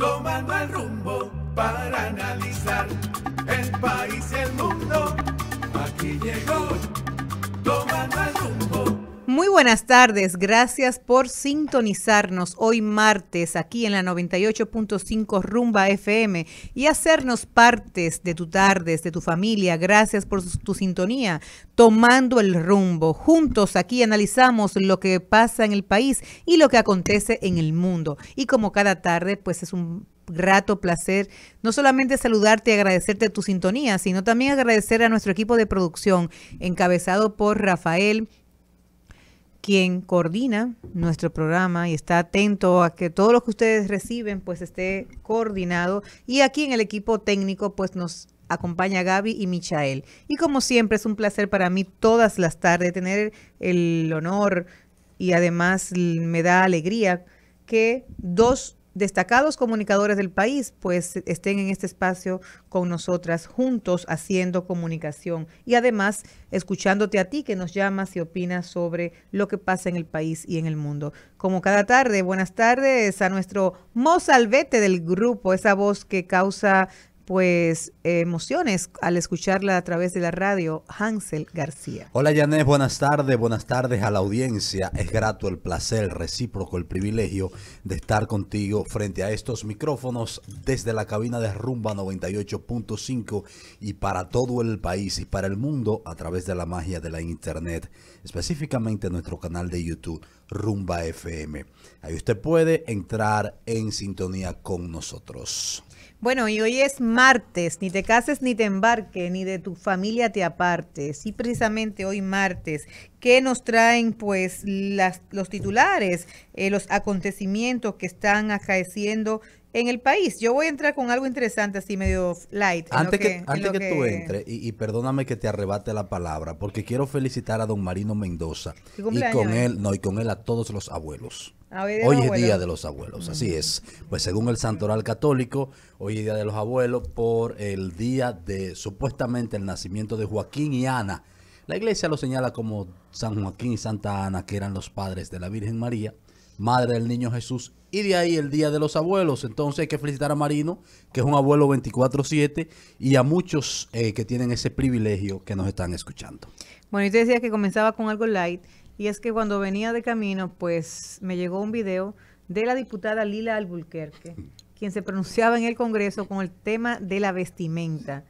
tomando el rumbo para analizar el país y el mundo. Aquí llegó muy buenas tardes, gracias por sintonizarnos hoy martes aquí en la 98.5 Rumba FM y hacernos partes de tu tarde, de tu familia. Gracias por tu sintonía, tomando el rumbo. Juntos aquí analizamos lo que pasa en el país y lo que acontece en el mundo. Y como cada tarde, pues es un grato placer no solamente saludarte y agradecerte tu sintonía, sino también agradecer a nuestro equipo de producción encabezado por Rafael quien coordina nuestro programa y está atento a que todo lo que ustedes reciben pues esté coordinado. Y aquí en el equipo técnico pues nos acompaña Gaby y Michael. Y como siempre es un placer para mí todas las tardes tener el honor y además me da alegría que dos destacados comunicadores del país pues estén en este espacio con nosotras juntos haciendo comunicación y además escuchándote a ti que nos llamas y opinas sobre lo que pasa en el país y en el mundo. Como cada tarde, buenas tardes a nuestro mozalbete del grupo, esa voz que causa pues emociones al escucharla a través de la radio, Hansel García. Hola Yanés, buenas tardes, buenas tardes a la audiencia. Es grato el placer, el recíproco el privilegio de estar contigo frente a estos micrófonos desde la cabina de Rumba 98.5 y para todo el país y para el mundo a través de la magia de la internet, específicamente nuestro canal de YouTube. Rumba FM. Ahí usted puede entrar en sintonía con nosotros. Bueno, y hoy es martes, ni te cases ni te embarques, ni de tu familia te apartes. Y precisamente hoy martes, ¿qué nos traen pues las, los titulares, eh, los acontecimientos que están acaeciendo en el país. Yo voy a entrar con algo interesante así medio light. Antes que, antes tú entres, y, perdóname que te arrebate la palabra, porque quiero felicitar a don Marino Mendoza y con él, no, y con él a todos los abuelos. hoy, es Día de los Abuelos, así mm. es. Pues según el Santoral Católico, hoy es Día de los Abuelos por el día de supuestamente el nacimiento de Joaquín y Ana. La iglesia lo señala como San Joaquín y Santa Ana, que eran los padres de la Virgen María madre del niño Jesús. Y de ahí el Día de los Abuelos. Entonces hay que felicitar a Marino, que es un abuelo 24/7, y a muchos eh, que tienen ese privilegio que nos están escuchando. Bueno, y te decía que comenzaba con algo light, y es que cuando venía de camino, pues me llegó un video de la diputada Lila Albulquerque, quien se pronunciaba en el Congreso con el tema de la vestimenta,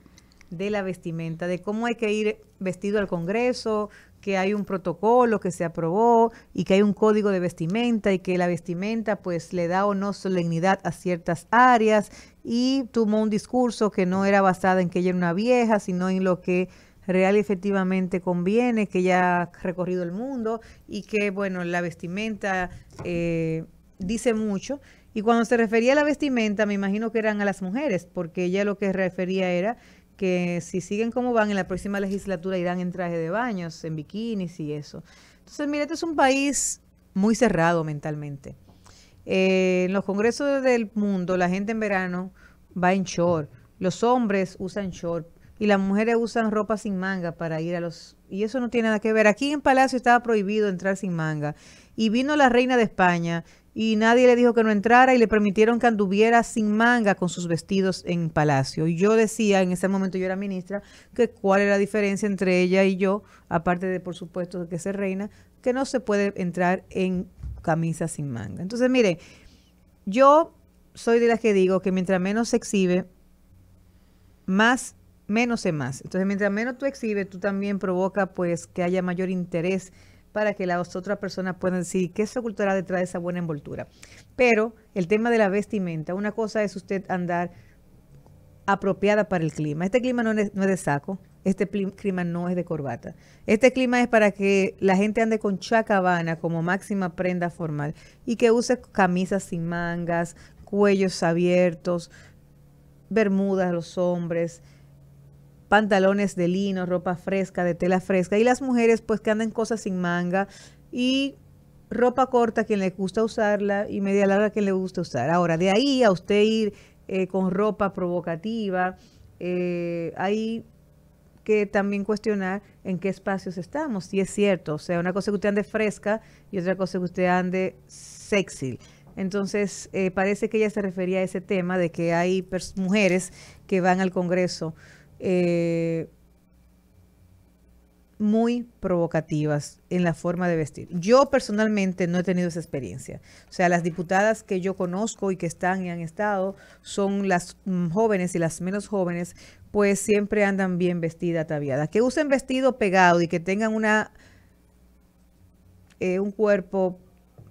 de la vestimenta, de cómo hay que ir vestido al Congreso, que hay un protocolo que se aprobó y que hay un código de vestimenta y que la vestimenta pues le da o no solemnidad a ciertas áreas y tomó un discurso que no era basado en que ella era una vieja, sino en lo que real y efectivamente conviene, que ella ha recorrido el mundo y que bueno, la vestimenta eh, dice mucho. Y cuando se refería a la vestimenta, me imagino que eran a las mujeres, porque ella lo que refería era que si siguen como van, en la próxima legislatura irán en traje de baños, en bikinis y eso. Entonces, mire, este es un país muy cerrado mentalmente. Eh, en los congresos del mundo, la gente en verano va en short. Los hombres usan short y las mujeres usan ropa sin manga para ir a los... Y eso no tiene nada que ver. Aquí en Palacio estaba prohibido entrar sin manga. Y vino la reina de España y nadie le dijo que no entrara y le permitieron que anduviera sin manga con sus vestidos en palacio. Y yo decía, en ese momento yo era ministra, que cuál era la diferencia entre ella y yo, aparte de por supuesto que se reina, que no se puede entrar en camisa sin manga. Entonces, mire, yo soy de las que digo que mientras menos se exhibe, más menos se más. Entonces, mientras menos tú exhibes, tú también provoca pues que haya mayor interés para que las otras personas puedan decir qué se ocultará detrás de esa buena envoltura. Pero el tema de la vestimenta, una cosa es usted andar apropiada para el clima. Este clima no es, no es de saco, este clima no es de corbata. Este clima es para que la gente ande con chacabana como máxima prenda formal y que use camisas sin mangas, cuellos abiertos, bermudas los hombres, pantalones de lino, ropa fresca, de tela fresca. Y las mujeres pues que andan cosas sin manga y ropa corta quien le gusta usarla y media larga quien le gusta usar. Ahora, de ahí a usted ir eh, con ropa provocativa, eh, hay que también cuestionar en qué espacios estamos, si es cierto. O sea, una cosa que usted ande fresca y otra cosa que usted ande sexy. Entonces, eh, parece que ella se refería a ese tema de que hay mujeres que van al Congreso eh, muy provocativas en la forma de vestir. Yo personalmente no he tenido esa experiencia. O sea, las diputadas que yo conozco y que están y han estado son las mm, jóvenes y las menos jóvenes, pues siempre andan bien vestida, ataviadas. Que usen vestido pegado y que tengan una, eh, un cuerpo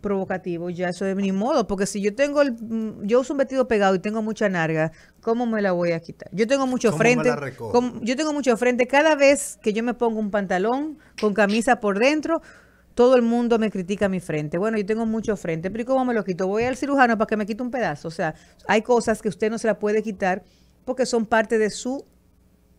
provocativo, ya eso de mi modo, porque si yo tengo el, mm, yo uso un vestido pegado y tengo mucha narga, ¿cómo me la voy a quitar? Yo tengo mucho frente, yo tengo mucho frente, cada vez que yo me pongo un pantalón con camisa por dentro, todo el mundo me critica mi frente. Bueno, yo tengo mucho frente, pero ¿cómo me lo quito? Voy al cirujano para que me quite un pedazo. O sea, hay cosas que usted no se la puede quitar porque son parte de su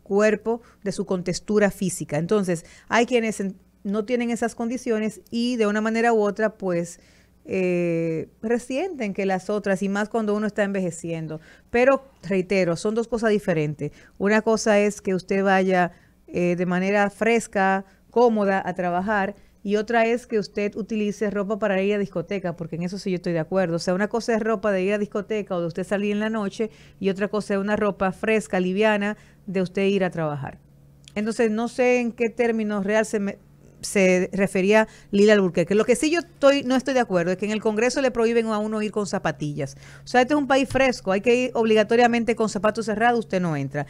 cuerpo, de su contextura física. Entonces, hay quienes no tienen esas condiciones y de una manera u otra, pues eh, resienten que las otras, y más cuando uno está envejeciendo. Pero reitero, son dos cosas diferentes. Una cosa es que usted vaya eh, de manera fresca, cómoda a trabajar. Y otra es que usted utilice ropa para ir a discoteca, porque en eso sí yo estoy de acuerdo. O sea, una cosa es ropa de ir a discoteca o de usted salir en la noche y otra cosa es una ropa fresca, liviana, de usted ir a trabajar. Entonces, no sé en qué términos real se me, se refería Lila Albuquerque. Lo que sí yo estoy, no estoy de acuerdo es que en el Congreso le prohíben a uno ir con zapatillas. O sea, este es un país fresco, hay que ir obligatoriamente con zapatos cerrados, usted no entra.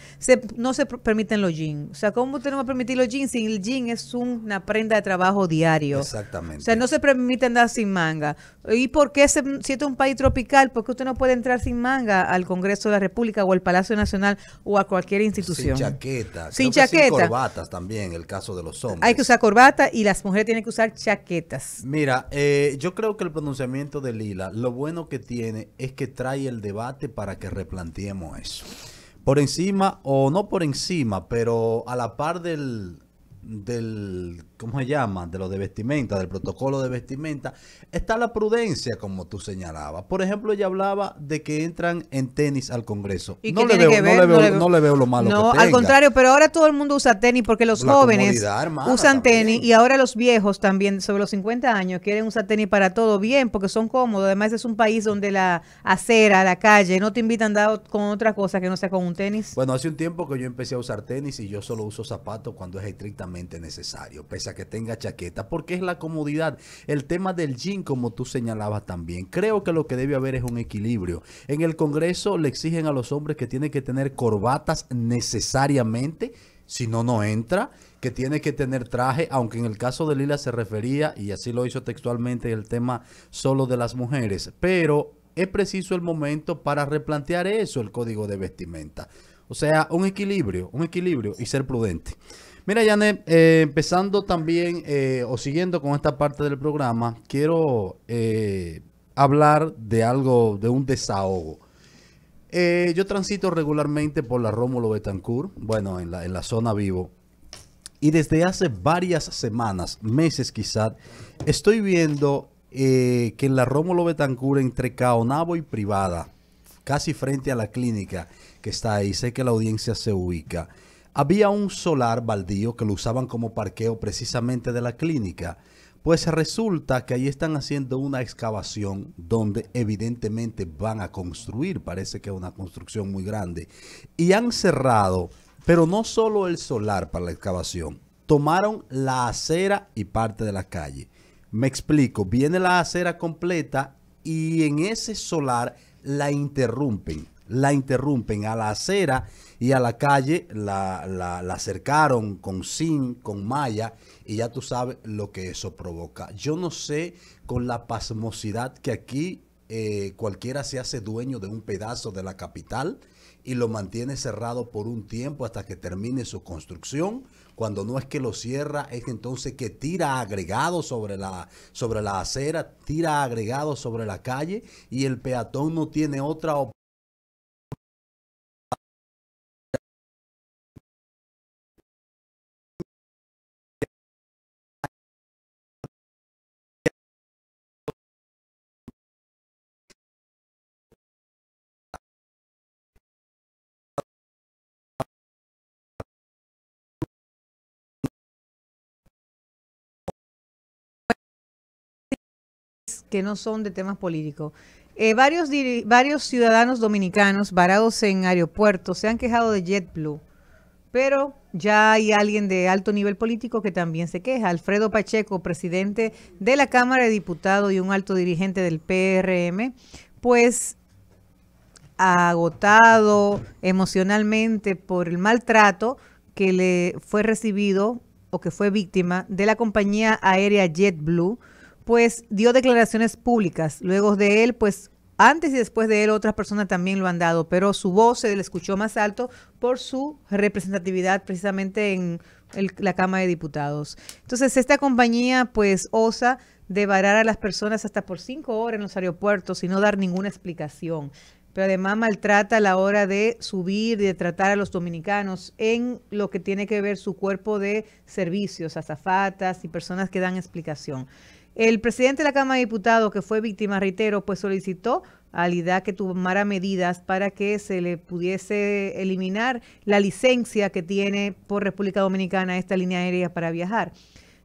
no se permiten los jeans. O sea, ¿cómo usted no va a permitir los jeans? sin el jean es una prenda de trabajo diario. Exactamente. O sea, no se permite andar sin manga. ¿Y por qué si este es un país tropical? ¿Por qué usted no puede entrar sin manga al Congreso de la República o al Palacio Nacional o a cualquier institución? Sin chaqueta. Sin chaqueta. Sin corbatas también, el caso de los hombres. Hay que usar corbata y las mujeres tienen que usar chaquetas. Mira, eh, yo creo que el pronunciamiento de Lila, lo bueno que tiene es que trae el debate para que replanteemos eso. Por encima, o no por encima, pero a la par del, del ¿cómo se llama? De los de vestimenta, del protocolo de vestimenta, está la prudencia, como tú señalabas. Por ejemplo, ella hablaba de que entran en tenis al Congreso. no, le veo, no, le veo, lo malo. que tenga. al contrario, pero ahora todo el mundo usa tenis porque los jóvenes usan tenis y ahora los viejos también, sobre los 50 años, quieren usar tenis para todo bien porque son cómodos. Además, es un país donde la acera, la calle, no te invitan a andar con otra cosa que no sea con un tenis. Bueno, hace un tiempo que yo empecé a usar tenis y yo solo uso zapatos cuando es estrictamente necesario. Pese que tenga chaqueta, porque es la comodidad. El tema del jean, como tú señalabas también. Creo que lo que debe haber es un equilibrio. En el Congreso le exigen a los hombres que tienen que tener corbatas necesariamente, si no, no entra que tiene que tener traje, aunque en el caso de Lila se refería, y así lo hizo textualmente, el tema solo de las mujeres. Pero es preciso el momento para replantear eso, el código de vestimenta. O sea, un equilibrio, un equilibrio y ser prudente. Mira, Yanet, eh, empezando también eh, o siguiendo con esta parte del programa, quiero eh, hablar de algo, de un desahogo. yo transito regularmente por la Rómulo Betancourt, bueno, en la, zona vivo. Y desde hace varias semanas, meses quizás, estoy viendo que en la Rómulo Betancourt, entre Caonabo y Privada, casi frente a la clínica que está ahí, sé que la audiencia se ubica. Había un solar baldío que lo usaban como parqueo precisamente de la clínica. Pues resulta que ahí están haciendo una excavación donde evidentemente van a construir, parece que es una construcción muy grande, y han cerrado, pero no solo el solar para la excavación, tomaron la acera y parte de la calle. Me explico, viene la acera completa y en ese solar la interrumpen, la interrumpen a la acera y a la calle la, acercaron con zinc, con malla, y ya tú sabes lo que eso provoca. Yo no sé con la pasmosidad que aquí eh, cualquiera se hace dueño de un pedazo de la capital y lo mantiene cerrado por un tiempo hasta que termine su construcción. Cuando no es que lo cierra, es entonces que tira agregado sobre la, sobre la acera, tira agregado sobre la calle y el peatón no tiene otra opción. que no son de temas políticos. Eh, varios, varios ciudadanos dominicanos varados en aeropuertos se han quejado de JetBlue, pero ya hay alguien de alto nivel político que también se queja. Alfredo Pacheco, presidente de la Cámara de Diputados y un alto dirigente del PRM, pues agotado emocionalmente por el maltrato que le fue recibido o que fue víctima de la compañía aérea JetBlue pues dio declaraciones públicas. Luego de él, pues antes y después de él otras personas también lo han dado, pero su voz se le escuchó más alto por su representatividad precisamente en la Cámara de Diputados. Entonces, esta compañía pues osa de varar a las personas hasta por cinco horas en los aeropuertos y no dar ninguna explicación. Pero además maltrata a la hora de subir y de tratar a los dominicanos en lo que tiene que ver su cuerpo de servicios, azafatas y personas que dan explicación. El presidente de la Cámara de Diputados, que fue víctima, reitero, pues solicitó a IDA que tomara medidas para que se le pudiese eliminar la licencia que tiene por República Dominicana esta línea aérea para viajar.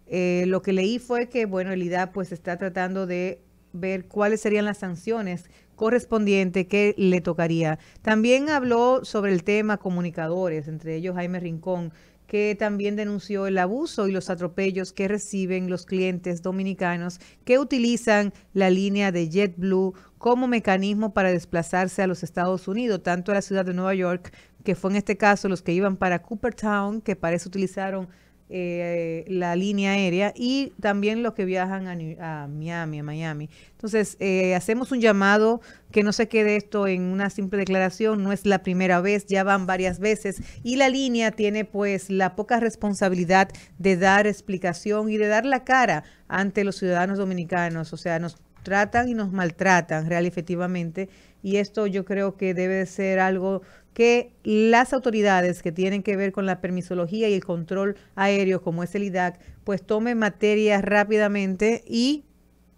Eh, lo que leí fue que, bueno, IDA pues está tratando de ver cuáles serían las sanciones correspondientes que le tocaría. También habló sobre el tema comunicadores, entre ellos Jaime Rincón, que también denunció el abuso y los atropellos que reciben los clientes dominicanos que utilizan la línea de JetBlue como mecanismo para desplazarse a los Estados Unidos, tanto a la ciudad de Nueva York, que fue en este caso los que iban para Coopertown, que parece utilizaron eh, la línea aérea y también los que viajan a, Miami, a Miami. Entonces, eh, hacemos un llamado que no se quede esto en una simple declaración, no es la primera vez, ya van varias veces y la línea tiene pues la poca responsabilidad de dar explicación y de dar la cara ante los ciudadanos dominicanos, o sea, nos tratan y nos maltratan real efectivamente y esto yo creo que debe ser algo que las autoridades que tienen que ver con la permisología y el control aéreo, como es el IDAC, pues tome materia rápidamente y,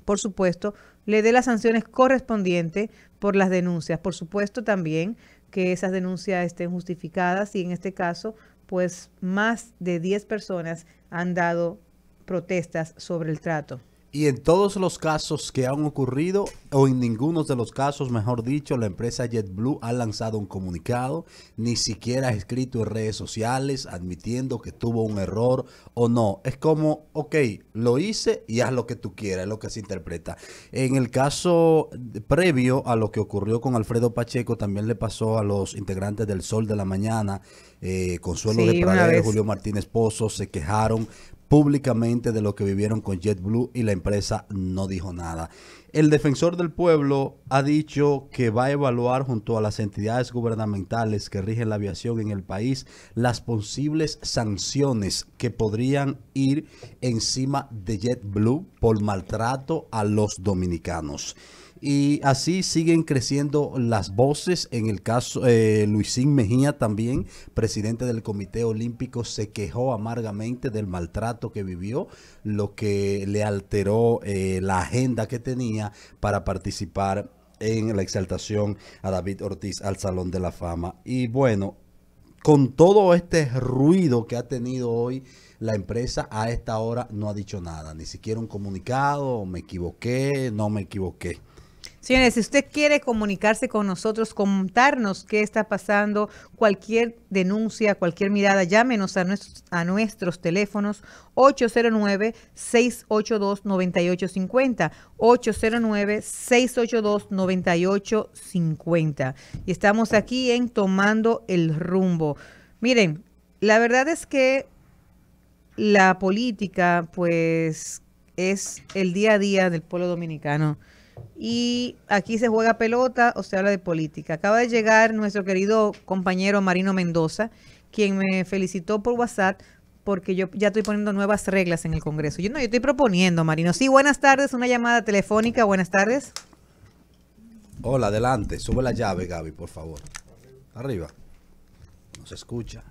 por supuesto, le dé las sanciones correspondientes por las denuncias. Por supuesto también que esas denuncias estén justificadas y en este caso, pues más de 10 personas han dado protestas sobre el trato. Y en todos los casos que han ocurrido, o en ninguno de los casos, mejor dicho, la empresa JetBlue ha lanzado un comunicado, ni siquiera ha escrito en redes sociales admitiendo que tuvo un error o no. Es como, ok, lo hice y haz lo que tú quieras, es lo que se interpreta. En el caso previo a lo que ocurrió con Alfredo Pacheco, también le pasó a los integrantes del Sol de la Mañana, eh, Consuelo de de y Julio Martínez Pozo, se quejaron públicamente de lo que vivieron con JetBlue y la empresa no dijo nada. El defensor del pueblo ha dicho que va a evaluar junto a las entidades gubernamentales que rigen la aviación en el país las posibles sanciones que podrían ir encima de JetBlue por maltrato a los dominicanos. Y así siguen creciendo las voces. En el caso, eh, Luisín Mejía también, presidente del Comité Olímpico, se quejó amargamente del maltrato que vivió, lo que le alteró eh, la agenda que tenía para participar en la exaltación a David Ortiz al Salón de la Fama. Y bueno, con todo este ruido que ha tenido hoy la empresa a esta hora no ha dicho nada, ni siquiera un comunicado, me equivoqué, no me equivoqué. Señores, si usted quiere comunicarse con nosotros, contarnos qué está pasando, cualquier denuncia, cualquier mirada, llámenos a nuestros, a nuestros teléfonos 809-682-9850, 809-682-9850. Y estamos aquí en Tomando el Rumbo. Miren, la verdad es que la política, pues, es el día a día del pueblo dominicano y aquí se juega pelota o se habla de política. Acaba de llegar nuestro querido compañero Marino Mendoza, quien me felicitó por WhatsApp porque yo ya estoy poniendo nuevas reglas en el Congreso. Yo no, yo estoy proponiendo, Marino. Sí, buenas tardes, una llamada telefónica, buenas tardes. Hola, adelante, sube la llave, Gaby, por favor. Arriba. No se escucha.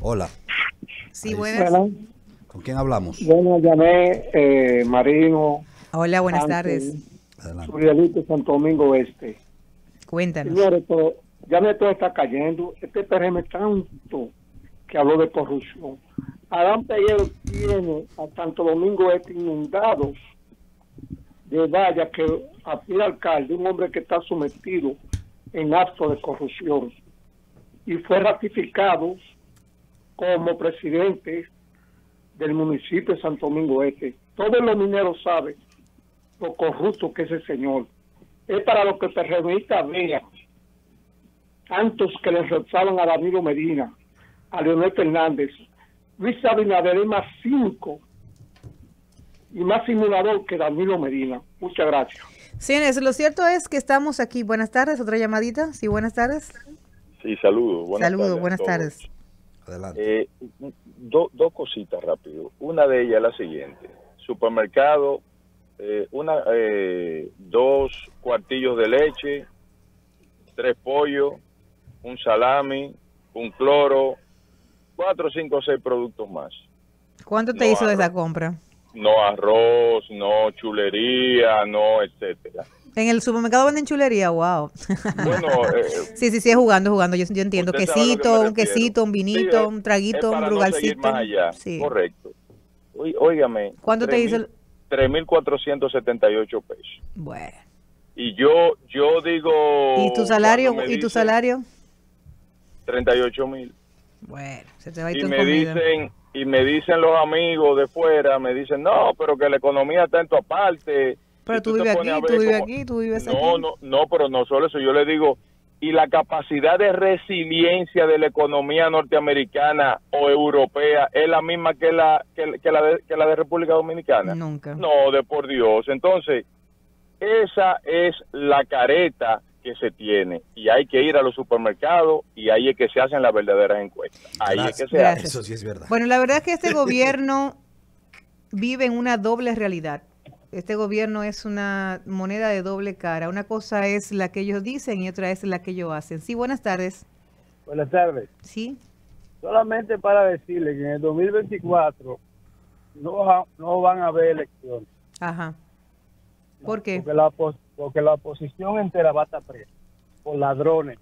Hola. Sí, buenas. ¿Con quién hablamos? Bueno, llamé eh, Marino, Hola, buenas tardes. Adelante. Santo Domingo Este. Cuéntanos. ya me todo está cayendo. Este PRM tanto que habló de corrupción. Adán Pellero tiene a Santo Domingo Este inundados de vaya que el alcalde, un hombre que está sometido en acto de corrupción y fue ratificado como presidente del municipio de Santo Domingo Este. Todos los mineros saben lo corrupto que es el Señor. Es para los que te a vean, tantos que le rezaban a Danilo Medina, a Leonel Fernández, Luis Abinader es más cinco y más simulador que Danilo Medina. Muchas gracias. sí, lo cierto es que estamos aquí. Buenas tardes, otra llamadita. Sí, buenas tardes. Sí, saludos. Buenas saludos, buenas tardes. Adelante. Eh, dos cositas rápido. Una de ellas es la siguiente. Supermercado eh, una, eh, dos cuartillos de leche, tres pollos, un salami, un cloro, cuatro, cinco, seis productos más. ¿Cuánto te hizo de esa compra? No arroz, no chulería, no etcétera. En el supermercado venden chulería, wow. Bueno, eh, sí, sí, sí, jugando, jugando. Yo, entiendo quesito, un quesito, un vinito, un traguito, un brugalcito. más allá. Sí. Correcto. Óigame. ¿Cuánto te hizo? 3.478 pesos. Bueno. Y yo, yo digo... ¿Y tu salario? ¿Y tu salario? Bueno, se te va a ir y me dicen Y me dicen los amigos de fuera, me dicen, no, pero que la economía está en tu aparte. Pero tú, vives aquí, tú vives aquí, tú vives aquí. No, no, no, pero no solo eso, yo le digo, y la capacidad de resiliencia de la economía norteamericana o europea es la misma que la la, de, la República Dominicana. Nunca. No, de por Dios. Entonces, esa es la careta que se tiene y hay que ir a los supermercados y ahí es que se hacen las verdaderas encuestas. Ahí es que se hacen. Eso sí es verdad. Bueno, la verdad es que este gobierno vive en una doble realidad este gobierno es una moneda de doble cara. Una cosa es la que ellos dicen y otra es la que ellos hacen. Sí, buenas tardes. Buenas tardes. Sí. Solamente para decirle que en el 2024 no, no van a haber elecciones. Ajá. ¿Por qué? Porque la, porque la oposición entera va a estar presa por ladrones.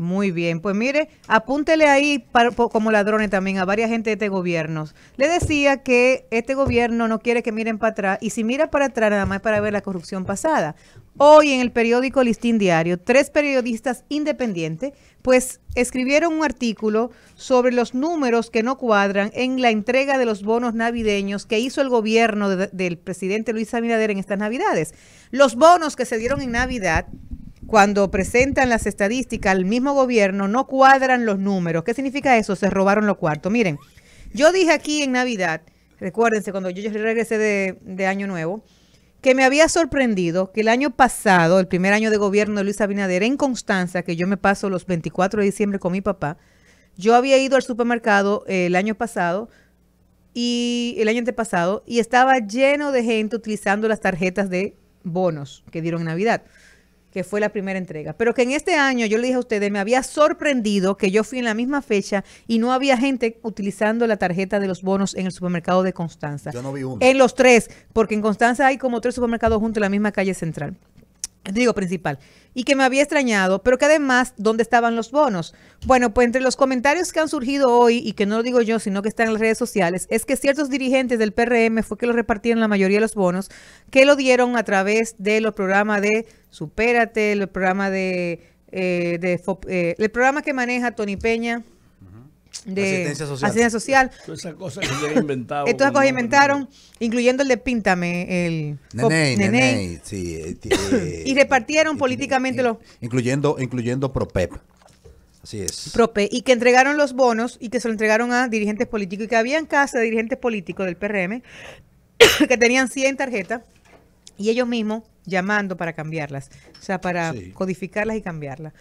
Muy bien, pues mire, apúntele ahí como ladrones también a varias gente de este gobierno. Le decía que este gobierno no quiere que miren para atrás y si mira para atrás nada más para ver la corrupción pasada. Hoy en el periódico Listín Diario, tres periodistas independientes pues escribieron un artículo sobre los números que no cuadran en la entrega de los bonos navideños que hizo el gobierno del presidente Luis Abinader en estas Navidades. Los bonos que se dieron en Navidad cuando presentan las estadísticas al mismo gobierno, no cuadran los números. ¿Qué significa eso? Se robaron los cuartos. Miren, yo dije aquí en Navidad, recuérdense cuando yo regresé de, Año Nuevo, que me había sorprendido que el año pasado, el primer año de gobierno de Luis Abinader en Constanza, que yo me paso los 24 de diciembre con mi papá, yo había ido al supermercado eh, el año pasado y el año antepasado y estaba lleno de gente utilizando las tarjetas de bonos que dieron en Navidad que fue la primera entrega. Pero que en este año, yo le dije a ustedes, me había sorprendido que yo fui en la misma fecha y no había gente utilizando la tarjeta de los bonos en el supermercado de Constanza. Yo no vi uno. En los tres, porque en Constanza hay como tres supermercados juntos en la misma calle central digo principal, y que me había extrañado, pero que además, ¿dónde estaban los bonos? Bueno, pues entre los comentarios que han surgido hoy, y que no lo digo yo, sino que están en las redes sociales, es que ciertos dirigentes del PRM fue que lo repartieron la mayoría de los bonos, que lo dieron a través de los programas de Supérate, el programa de, eh, eh, el programa que maneja Tony Peña, de asistencia social. social. Eh, todas esas cosas que ya inventado. cosas inventaron, incluyendo el de Píntame, el Nene, eh, eh, y repartieron políticamente los... Incluyendo, incluyendo PROPEP. Así es. Prope, y que entregaron los bonos y que se lo entregaron a dirigentes políticos y que había en casa dirigentes políticos del PRM que tenían 100 tarjetas y ellos mismos llamando para cambiarlas, o sea, para codificarlas y cambiarlas.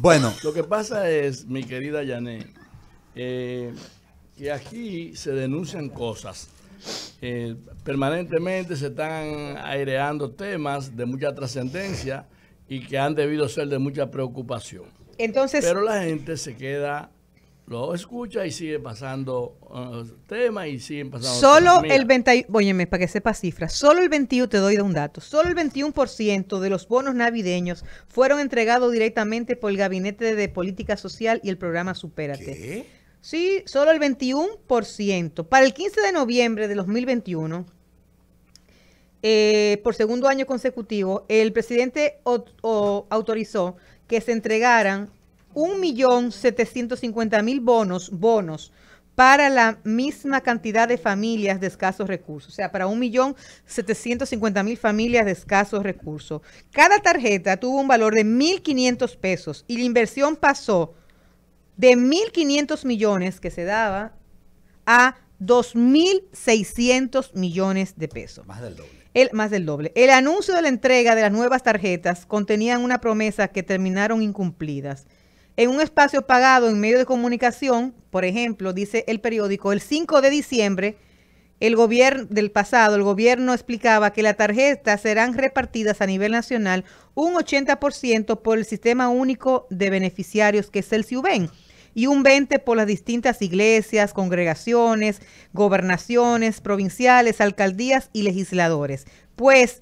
Bueno. Lo que pasa es, mi querida Yané, eh, que aquí se denuncian cosas. Eh, permanentemente se están aireando temas de mucha trascendencia y que han debido ser de mucha preocupación. Entonces, Pero la gente se queda lo escucha y sigue pasando uh, temas y siguen pasando. Solo el 21, óyeme, para que sepa cifras, solo el 21, te doy un dato, solo el 21% de los bonos navideños fueron entregados directamente por el Gabinete de Política Social y el programa Supérate. Sí, solo el 21%. Para el 15 de noviembre de 2021, eh, por segundo año consecutivo, el presidente autorizó que se entregaran 1.750.000 bonos, bonos para la misma cantidad de familias de escasos recursos, o sea, para 1.750.000 familias de escasos recursos. Cada tarjeta tuvo un valor de 1.500 pesos y la inversión pasó de 1.500 millones que se daba a 2.600 millones de pesos. Más del doble. El, más del doble. El anuncio de la entrega de las nuevas tarjetas contenían una promesa que terminaron incumplidas en un espacio pagado en medio de comunicación, por ejemplo, dice el periódico, el 5 de diciembre el gobierno del pasado, el gobierno explicaba que las tarjetas serán repartidas a nivel nacional un 80% por el sistema único de beneficiarios que es el CIUBEN y un 20 por las distintas iglesias, congregaciones, gobernaciones provinciales, alcaldías y legisladores. Pues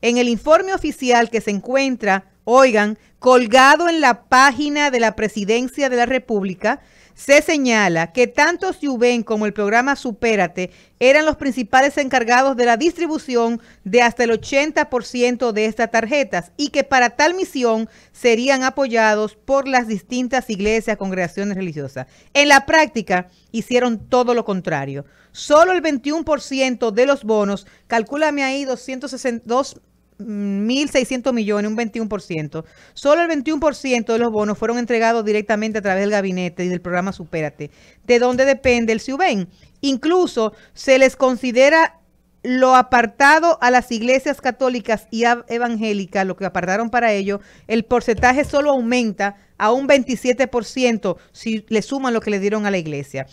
en el informe oficial que se encuentra Oigan, colgado en la página de la Presidencia de la República, se señala que tanto Juven como el programa Supérate eran los principales encargados de la distribución de hasta el 80% de estas tarjetas y que para tal misión serían apoyados por las distintas iglesias, congregaciones religiosas. En la práctica hicieron todo lo contrario. Solo el 21% de los bonos, calculame ahí 262 1.600 millones, un 21%. Solo el 21% de los bonos fueron entregados directamente a través del gabinete y del programa Supérate, de dónde depende el CIUBEN. Incluso se les considera lo apartado a las iglesias católicas y evangélicas, lo que apartaron para ello, el porcentaje solo aumenta a un 27% si le suman lo que le dieron a la iglesia.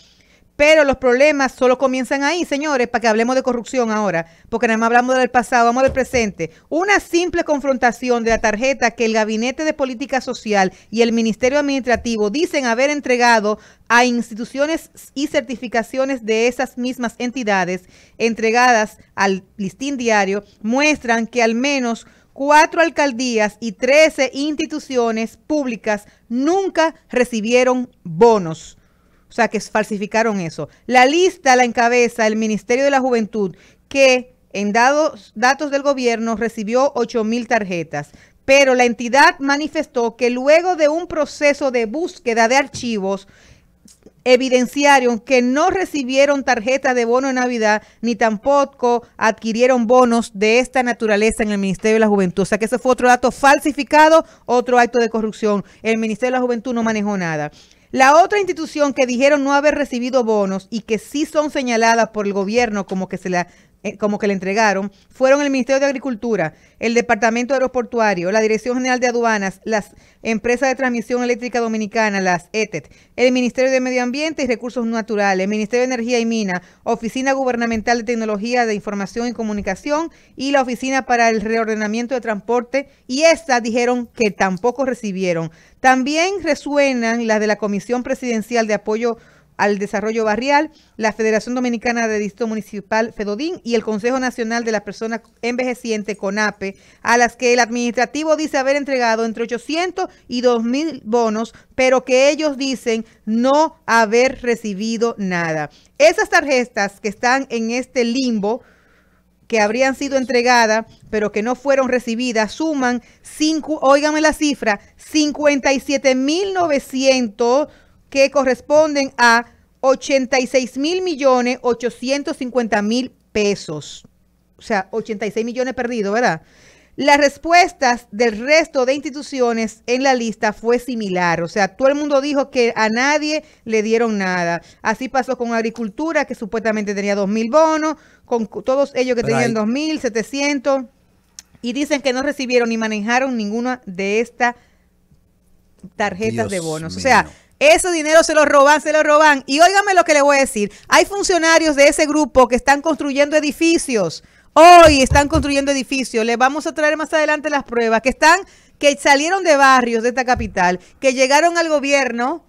Pero los problemas solo comienzan ahí, señores, para que hablemos de corrupción ahora, porque nada más hablamos del pasado, vamos del presente. Una simple confrontación de la tarjeta que el Gabinete de Política Social y el Ministerio Administrativo dicen haber entregado a instituciones y certificaciones de esas mismas entidades entregadas al listín diario muestran que al menos cuatro alcaldías y trece instituciones públicas nunca recibieron bonos. O sea, que falsificaron eso. La lista la encabeza el Ministerio de la Juventud, que en dados, datos del gobierno recibió 8 mil tarjetas. Pero la entidad manifestó que luego de un proceso de búsqueda de archivos, evidenciaron que no recibieron tarjetas de bono de Navidad ni tampoco adquirieron bonos de esta naturaleza en el Ministerio de la Juventud. O sea que ese fue otro dato falsificado, otro acto de corrupción. El Ministerio de la Juventud no manejó nada. La otra institución que dijeron no haber recibido bonos y que sí son señaladas por el gobierno como que se la eh, como que le entregaron, fueron el Ministerio de Agricultura, el Departamento Aeroportuario, la Dirección General de Aduanas, las Empresas de Transmisión Eléctrica Dominicana, las ETET, e el Ministerio de Medio Ambiente y Recursos Naturales, el Ministerio de Energía y Mina, Oficina Gubernamental de Tecnología de Información y Comunicación y la Oficina para el Reordenamiento de Transporte. Y estas dijeron que tampoco recibieron. También resuenan las de la Comisión Presidencial de Apoyo al Desarrollo Barrial, la Federación Dominicana de Distrito Municipal FEDODIN y el Consejo Nacional de las Personas Envejecientes CONAPE, a las que el administrativo dice haber entregado entre 800 y 2.000 bonos, pero que ellos dicen no haber recibido nada. Esas tarjetas que están en este limbo que habrían sido entregadas, pero que no fueron recibidas, suman, cinco, óigame la cifra, 57.900 que corresponden a 86 mil millones 850 mil pesos. O sea, 86 millones perdidos, ¿verdad? Las respuestas del resto de instituciones en la lista fue similar. O sea, todo el mundo dijo que a nadie le dieron nada. Así pasó con Agricultura, que supuestamente tenía 2.000 mil bonos, con todos ellos que tenían 2 mil, 700. Y dicen que no recibieron ni manejaron ninguna de estas tarjetas de bonos. O sea, ese dinero se lo roban, se lo roban. Y óigame lo que le voy a decir. Hay funcionarios de ese grupo que están construyendo edificios. Hoy están construyendo edificios. Les vamos a traer más adelante las pruebas que están, que salieron de barrios de esta capital, que llegaron al gobierno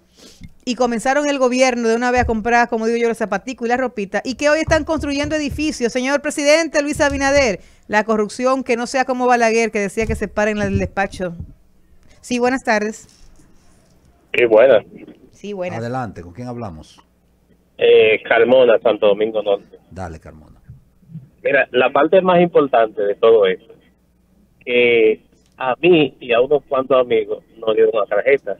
y comenzaron el gobierno de una vez a comprar, como digo yo, los zapaticos y la ropita, y que hoy están construyendo edificios. Señor presidente Luis Abinader, la corrupción que no sea como Balaguer, que decía que se paren del despacho. Sí, buenas tardes. Sí, buena. Sí, buena. Adelante, ¿con quién hablamos? Eh, Carmona, Santo Domingo Norte. Dale, Carmona. Mira, la parte más importante de todo esto, que a mí y a unos cuantos amigos nos dieron la tarjeta.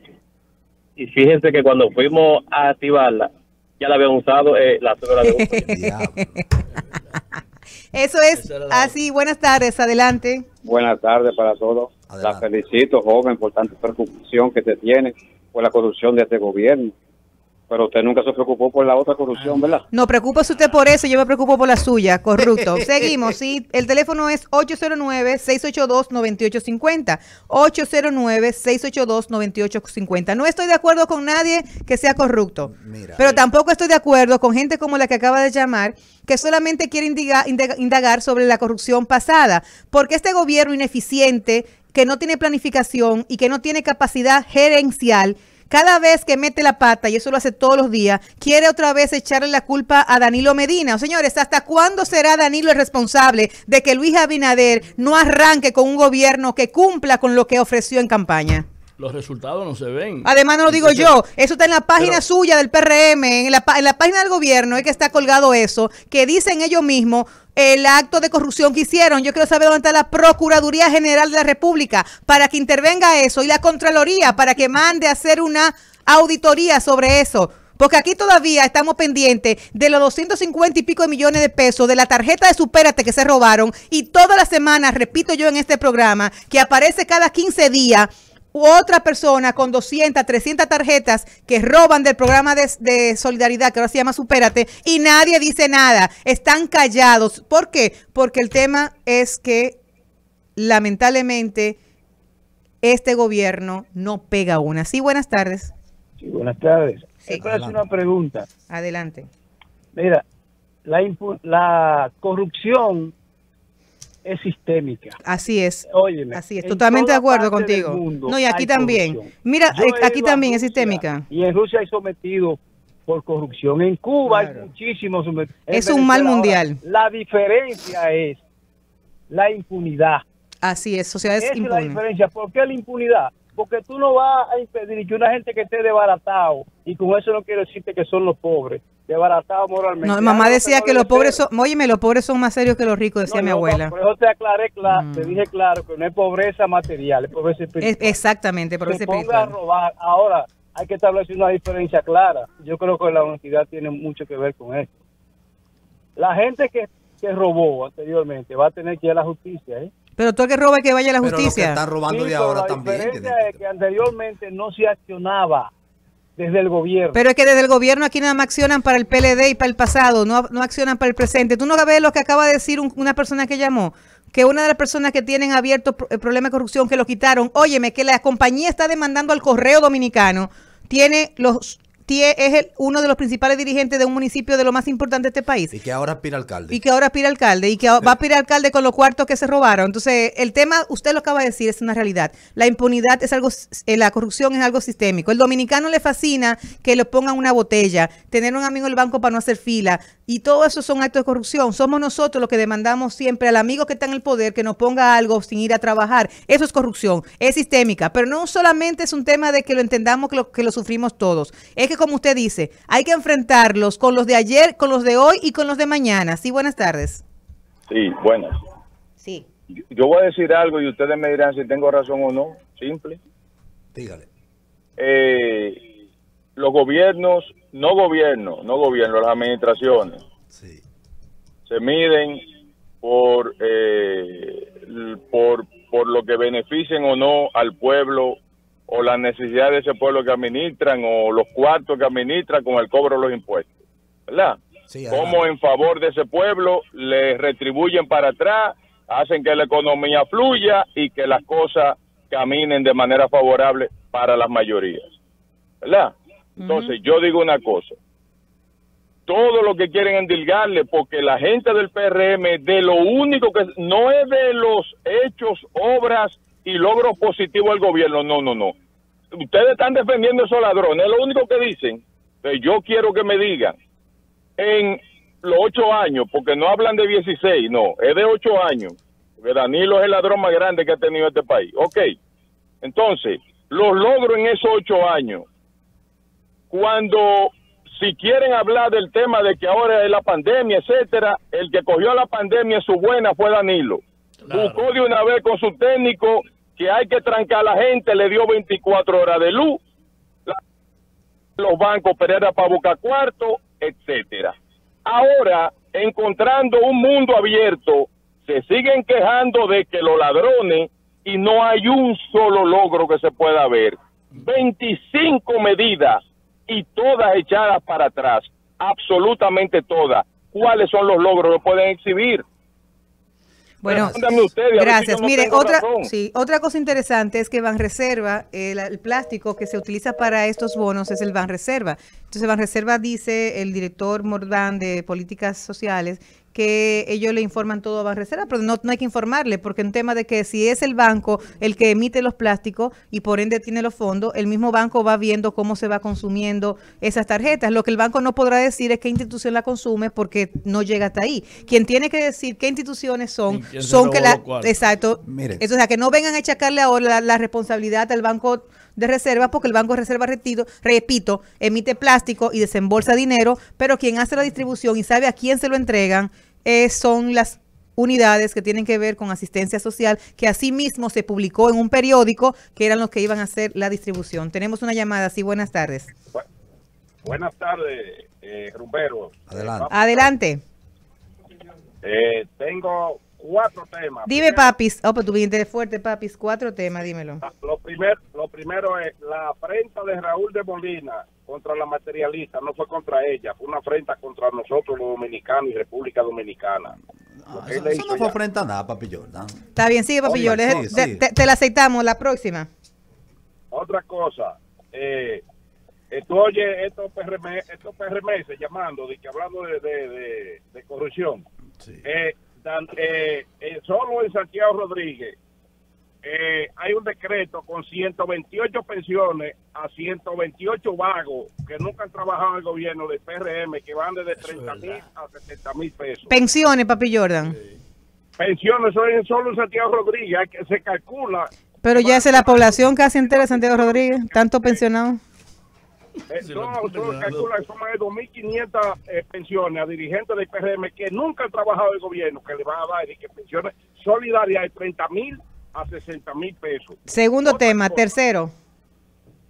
Y fíjense que cuando fuimos a activarla, ya la habían usado eh, la de Eso es así. Buenas tardes, adelante. Buenas tardes para todos. La felicito, joven, por tanta preocupación que te tiene por la corrupción de este gobierno. Pero usted nunca se preocupó por la otra corrupción, ah. ¿verdad? No, preocupa usted por eso, yo me preocupo por la suya, corrupto. Seguimos, sí. El teléfono es 809-682-9850. 809-682-9850. No estoy de acuerdo con nadie que sea corrupto. pero eh. tampoco estoy de acuerdo con gente como la que acaba de llamar, que solamente quiere indagar sobre la corrupción pasada. Porque este gobierno ineficiente que no tiene planificación y que no tiene capacidad gerencial, cada vez que mete la pata, y eso lo hace todos los días, quiere otra vez echarle la culpa a Danilo Medina. señores, ¿hasta cuándo será Danilo el responsable de que Luis Abinader no arranque con un gobierno que cumpla con lo que ofreció en campaña? los resultados no se ven. Además, no lo digo yo, eso está en la página suya del PRM, en la, en la página del gobierno, es que está colgado eso, que dicen ellos mismos el acto de corrupción que hicieron. Yo quiero saber dónde está la Procuraduría General de la República para que intervenga eso y la Contraloría para que mande a hacer una auditoría sobre eso. Porque aquí todavía estamos pendientes de los 250 y pico de millones de pesos de la tarjeta de Supérate que se robaron. Y todas las semanas, repito yo en este programa, que aparece cada 15 días otra persona con 200, 300 tarjetas que roban del programa de, solidaridad, que ahora se llama Supérate, y nadie dice nada, están callados. ¿Por qué? Porque el tema es que lamentablemente este gobierno no pega una. Sí, buenas tardes. Sí, buenas tardes. hacer una pregunta. Adelante. Mira, la corrupción es sistémica. Así es. Óyeme, así es, totalmente de acuerdo contigo. no, y aquí también. Mira, aquí también es sistémica. Y en Rusia hay sometido por corrupción. En Cuba hay muchísimos sometidos. Es un mal mundial. la diferencia es la impunidad. Así es, sociedades es la diferencia. ¿Por qué la impunidad? porque tú no vas a impedir que una gente que esté desbaratado, y con eso no quiero decirte que son los pobres, desbaratados moralmente. No, mamá decía que los pobres son, óyeme, los pobres son más serios que los ricos, decía mi abuela. por eso te aclaré, mm. te dije claro, que no es pobreza material, es pobreza espiritual. exactamente, pobreza espiritual. a robar, ahora hay que establecer una diferencia clara. Yo creo que la honestidad tiene mucho que ver con esto. La gente que, que robó anteriormente va a tener que ir a la justicia, ¿eh? Pero todo que roba que vaya a la justicia. Pero están robando ahora la Diferencia es que anteriormente no se accionaba desde el gobierno. Pero es que desde el gobierno aquí nada más accionan para el PLD y para el pasado, no, no accionan para el presente. Tú no ves lo que acaba de decir una persona que llamó, que una de las personas que tienen abierto el eh, problema de corrupción, que lo quitaron, óyeme, que la compañía está demandando al correo dominicano, tiene los es uno de los principales dirigentes de un municipio de lo más importante de este país. Y que ahora aspira alcalde. Y que ahora aspira alcalde. Y que va a aspirar alcalde con los cuartos que se robaron. Entonces, el tema, usted lo acaba de decir, es una realidad. La impunidad es algo, eh, la corrupción es algo sistémico. El dominicano le fascina que le pongan una botella, tener un amigo en el banco para no hacer fila. Y todo eso son actos de corrupción. Somos nosotros los que demandamos siempre al amigo que está en el poder que nos ponga algo sin ir a trabajar. Eso es corrupción, es sistémica. Pero no solamente es un tema de que lo entendamos, que lo, que lo sufrimos todos. Es que como usted dice, hay que enfrentarlos con los de ayer, con los de hoy y con los de mañana. Sí, buenas tardes. Sí, buenas. Sí. Yo voy a decir algo y ustedes me dirán si tengo razón o no. Simple. Dígale. Eh, los gobiernos, no gobierno, no gobierno, las administraciones se miden por, eh, por, por lo que beneficien o no al pueblo o las necesidades de ese pueblo que administran o los cuartos que administran con el cobro de los impuestos, ¿verdad? Como en favor de ese pueblo le retribuyen para atrás, hacen que la economía fluya y que las cosas caminen de manera favorable para las mayorías, ¿verdad? Entonces yo digo una cosa, todo lo que quieren endilgarle, porque la gente del PRM, de lo único que, no es de los hechos, obras y logro positivo al gobierno. No, no, no. Ustedes están defendiendo esos ladrones. Lo único que dicen, yo quiero que me digan, en los ocho años, porque no hablan de 16, no, es de ocho años. Danilo es el ladrón más grande que ha tenido este país. Ok, entonces, los logros en esos ocho años. Cuando, si quieren hablar del tema de que ahora es la pandemia, etcétera, el que cogió la pandemia su buena fue Danilo. Buscó de una vez con su técnico que hay que trancar a la gente, le dio 24 horas de luz, los bancos Pereira para Boca Cuarto, etcétera. Ahora, encontrando un mundo abierto, se siguen quejando de que los ladrones y no hay un solo logro que se pueda ver. 25 medidas y todas echadas para atrás, absolutamente todas. ¿Cuáles son los logros que pueden exhibir? Bueno, gracias. Mire, otra, sí, otra cosa interesante es que Banreserva, el, el plástico que se utiliza para estos bonos es el Banreserva. Entonces, Banreserva dice el director Mordán de Políticas Sociales que ellos le informan todo a pero no, hay que informarle, porque es tema de que si es el banco el que emite los plásticos y por ende tiene los fondos, el mismo banco va viendo cómo se va consumiendo esas tarjetas. Lo que el banco no podrá decir es qué institución la consume porque no llega hasta ahí. Quien tiene que decir qué instituciones son, son que la... Exacto. o que no vengan a echarle ahora la responsabilidad al banco de reserva porque el Banco de Reserva, retido, repito, emite plástico y desembolsa dinero, pero quien hace la distribución y sabe a quién se lo entregan eh, son las unidades que tienen que ver con asistencia social, que asimismo se publicó en un periódico que eran los que iban a hacer la distribución. Tenemos una llamada, sí, buenas tardes. buenas tardes, eh, Adelante. Eh, Adelante. Eh, tengo cuatro temas. Dime, papis. Oh, pero pues tu vienes fuerte, papis. Cuatro temas, dímelo. Ah, lo, primer, lo primero es la afrenta de Raúl de Molina contra la materialista. No fue contra ella, fue una afrenta contra nosotros, los dominicanos y República Dominicana. Ah, eso, no fue afrenta nada, papi Está bien, sigue, papi te, la aceptamos la próxima. Otra cosa. Eh, tú oyes estos PRM, estos PRM llamando, de que hablando de, de, corrupción. Sí. Eh, eh, eh, solo en Santiago Rodríguez eh, hay un decreto con 128 pensiones a 128 vagos que nunca han trabajado en el gobierno del PRM, que van desde 30 mil a 70 mil pesos. Pensiones, papi Jordan. Pensiones solo en Santiago Rodríguez, que se calcula. Pero ya es la población casi entera de Santiago Rodríguez, tanto pensionado. Eh, son más de 2.500 eh, pensiones a dirigentes del PRM que nunca han trabajado el gobierno, que le van a dar y que pensiones solidarias de 30.000 mil a 60.000 mil pesos. Segundo tema, tercero.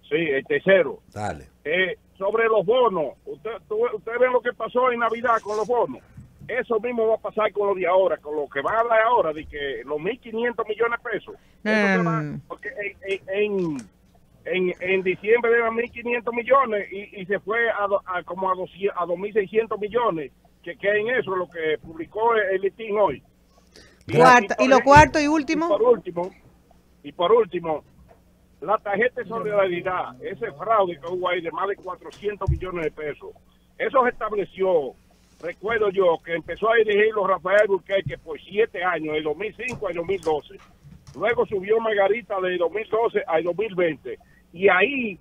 Sí, el tercero. Dale. Eh, sobre los bonos, usted, usted ven lo que pasó en Navidad con los bonos. Eso mismo va a pasar con lo de ahora, con lo que va a dar ahora, de que los 1.500 millones de pesos. en en, en diciembre eran 1.500 millones y, y, se fue a, a como a, a 2.600 millones, que, que en eso lo que publicó el listín hoy. y, lo cuarto y último. Y por último, y por último, la tarjeta de solidaridad, ese fraude que hubo ahí de más de 400 millones de pesos, eso se estableció, recuerdo yo, que empezó a dirigirlo Rafael Burqueque por siete años, del 2005 al 2012. Luego subió Margarita de 2012 al 2020 y ahí,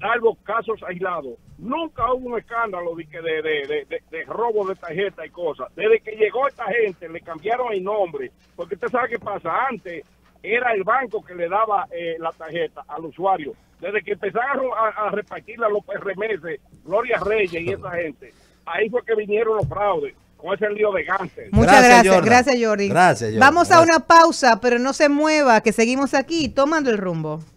salvo casos aislados, nunca hubo un escándalo de, de, de, robo de tarjeta y cosas. Desde que llegó esta gente, le cambiaron el nombre, porque usted sabe qué pasa, antes era el banco que le daba eh, la tarjeta al usuario. Desde que empezaron a, repartirla los PRMS, Gloria Reyes y esa gente, ahí fue que vinieron los fraudes. Con ese lío de gantes. Muchas gracias, gracias Jordi. Gracias, Vamos a una pausa, pero no se mueva, que seguimos aquí tomando el rumbo.